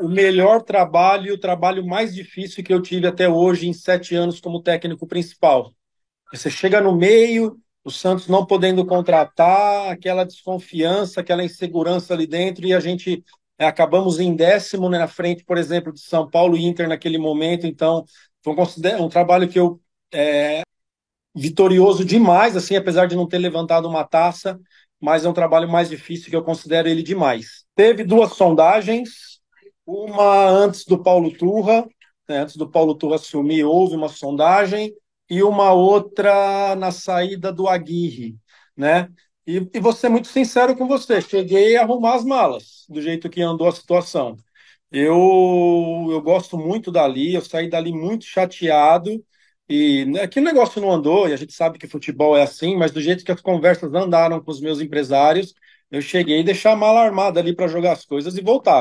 o melhor trabalho e o trabalho mais difícil que eu tive até hoje em sete anos como técnico principal. Você chega no meio, o Santos não podendo contratar, aquela desconfiança, aquela insegurança ali dentro, e a gente é, acabamos em décimo né, na frente, por exemplo, de São Paulo e Inter naquele momento. Então, foi um, um trabalho que eu é, vitorioso demais, assim, apesar de não ter levantado uma taça, mas é um trabalho mais difícil que eu considero ele demais. Teve duas sondagens, uma antes do Paulo Turra, né, antes do Paulo Turra assumir, houve uma sondagem, e uma outra na saída do Aguirre, né? E, e vou ser muito sincero com você, cheguei a arrumar as malas, do jeito que andou a situação. Eu, eu gosto muito dali, eu saí dali muito chateado, e né, que negócio não andou, e a gente sabe que futebol é assim, mas do jeito que as conversas andaram com os meus empresários, eu cheguei a deixar a mala armada ali para jogar as coisas e voltava.